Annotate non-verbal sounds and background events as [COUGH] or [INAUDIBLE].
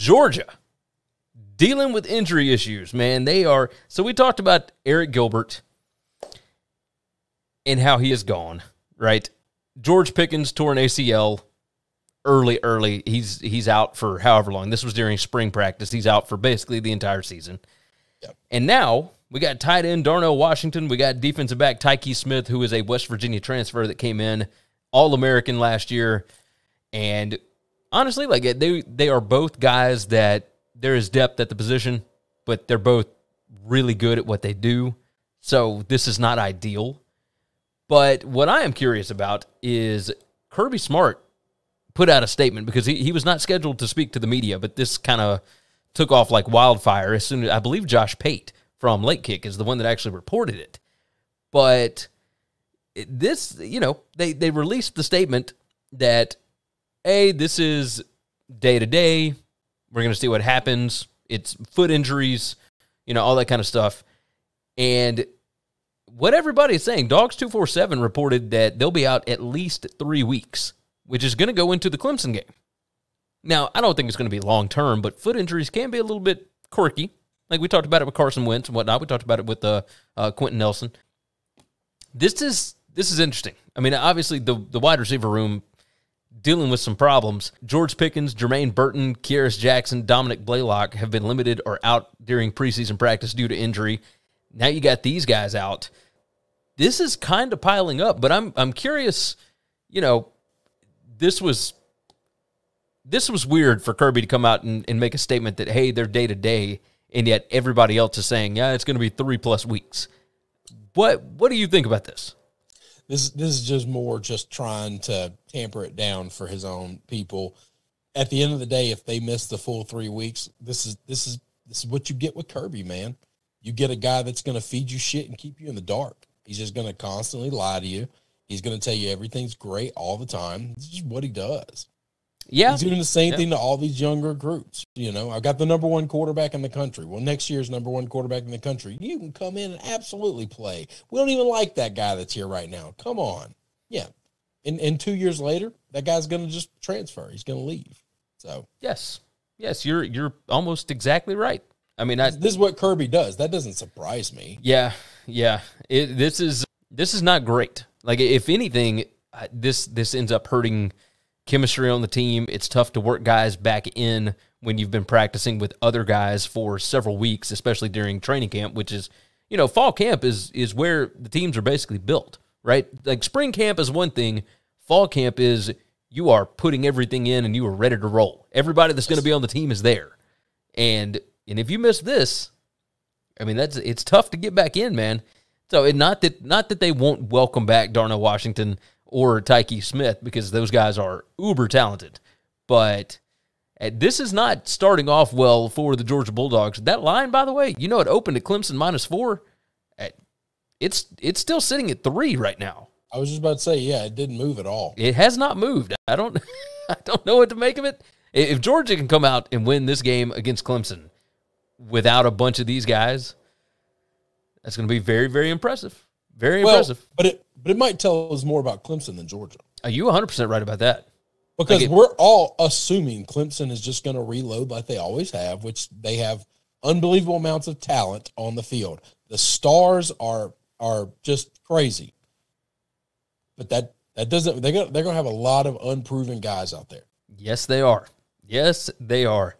Georgia dealing with injury issues, man. They are. So we talked about Eric Gilbert and how he is gone, right? George Pickens tore an ACL early, early. He's he's out for however long. This was during spring practice. He's out for basically the entire season. Yep. And now we got tight end Darnell Washington. We got defensive back Tyke Smith, who is a West Virginia transfer that came in All American last year. And honestly, like they they are both guys that there is depth at the position, but they're both really good at what they do. So this is not ideal. But what I am curious about is Kirby Smart put out a statement because he, he was not scheduled to speak to the media, but this kind of took off like wildfire as soon as I believe Josh Pate from Late Kick is the one that actually reported it. But this, you know, they, they released the statement that hey, this is day to day. We're going to see what happens. It's foot injuries, you know, all that kind of stuff. And what everybody is saying, Dogs 247 reported that they'll be out at least three weeks, which is going to go into the Clemson game. Now, I don't think it's going to be long term, but foot injuries can be a little bit quirky. Like we talked about it with Carson Wentz and whatnot. We talked about it with uh, uh, Quentin Nelson. This is this is interesting. I mean, obviously the the wide receiver room dealing with some problems. George Pickens, Jermaine Burton, Kieras Jackson, Dominic Blaylock have been limited or out during preseason practice due to injury. Now you got these guys out. This is kind of piling up, but I'm I'm curious, you know, this was this was weird for Kirby to come out and, and make a statement that, hey, they're day to day, and yet everybody else is saying, yeah, it's gonna be three plus weeks. What what do you think about this? This this is just more just trying to tamper it down for his own people. At the end of the day, if they miss the full three weeks, this is this is this is what you get with Kirby, man. You get a guy that's going to feed you shit and keep you in the dark. He's just going to constantly lie to you. He's going to tell you everything's great all the time. This is what he does. Yeah. He's doing the same yeah. thing to all these young recruits. You know, I have got the number one quarterback in the country. Well, next year's number one quarterback in the country. You can come in and absolutely play. We don't even like that guy that's here right now. Come on. Yeah. And, and two years later, that guy's going to just transfer. He's going to leave. So, yes. Yes. You're, you're almost exactly right. I mean, I, this is what Kirby does. That doesn't surprise me. Yeah. Yeah. It, this is, this is not great. Like, if anything, this, this ends up hurting chemistry on the team. It's tough to work guys back in when you've been practicing with other guys for several weeks, especially during training camp, which is, you know, fall camp is is where the teams are basically built, right? Like spring camp is one thing, fall camp is you are putting everything in and you are ready to roll. Everybody that's going to be on the team is there. And and if you miss this, I mean that's it's tough to get back in, man. So and not that not that they won't welcome back Darnell Washington or Tyke Smith because those guys are uber talented. But eh, this is not starting off well for the Georgia Bulldogs. That line, by the way, you know it opened at Clemson minus four. Eh, it's it's still sitting at three right now. I was just about to say, yeah, it didn't move at all. It has not moved. I don't [LAUGHS] I don't know what to make of it. If Georgia can come out and win this game against Clemson without a bunch of these guys, that's going to be very very impressive. Very well, impressive. But it but it might tell us more about Clemson than Georgia. Are uh, you 100 percent right about that? Because we're all assuming Clemson is just going to reload like they always have, which they have unbelievable amounts of talent on the field. The stars are are just crazy, but that that doesn't they're gonna, they're gonna have a lot of unproven guys out there. Yes, they are. Yes, they are.